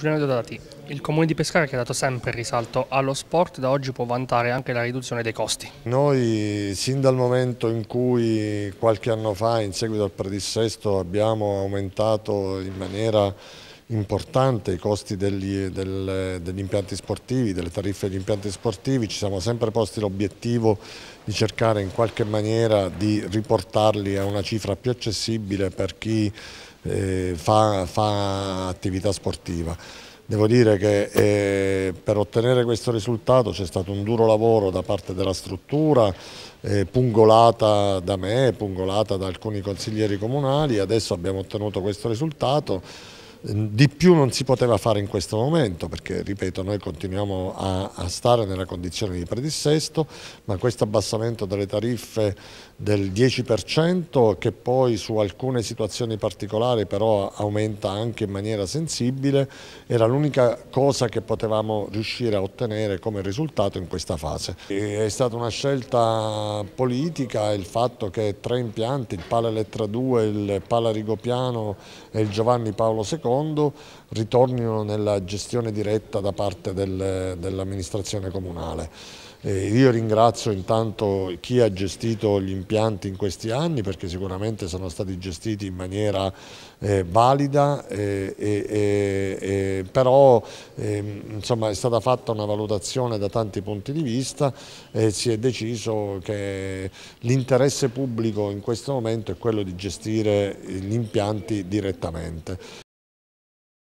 Giuliano Dodati, il Comune di Pescara che ha dato sempre risalto allo sport, da oggi può vantare anche la riduzione dei costi. Noi sin dal momento in cui qualche anno fa in seguito al predissesto abbiamo aumentato in maniera importante, i costi degli, del, degli, impianti sportivi, delle tariffe degli impianti sportivi, ci siamo sempre posti l'obiettivo di cercare in qualche maniera di riportarli a una cifra più accessibile per chi eh, fa, fa attività sportiva. Devo dire che eh, per ottenere questo risultato c'è stato un duro lavoro da parte della struttura, eh, pungolata da me, pungolata da alcuni consiglieri comunali, adesso abbiamo ottenuto questo risultato di più non si poteva fare in questo momento perché, ripeto, noi continuiamo a, a stare nella condizione di predissesto, ma questo abbassamento delle tariffe del 10% che poi su alcune situazioni particolari però aumenta anche in maniera sensibile, era l'unica cosa che potevamo riuscire a ottenere come risultato in questa fase. È stata una scelta politica il fatto che tre impianti, il Pala Elettra 2, il Pala Rigopiano e il Giovanni Paolo II, secondo ritornino nella gestione diretta da parte del, dell'amministrazione comunale. Eh, io ringrazio intanto chi ha gestito gli impianti in questi anni perché sicuramente sono stati gestiti in maniera eh, valida, eh, però ehm, insomma, è stata fatta una valutazione da tanti punti di vista e si è deciso che l'interesse pubblico in questo momento è quello di gestire gli impianti direttamente.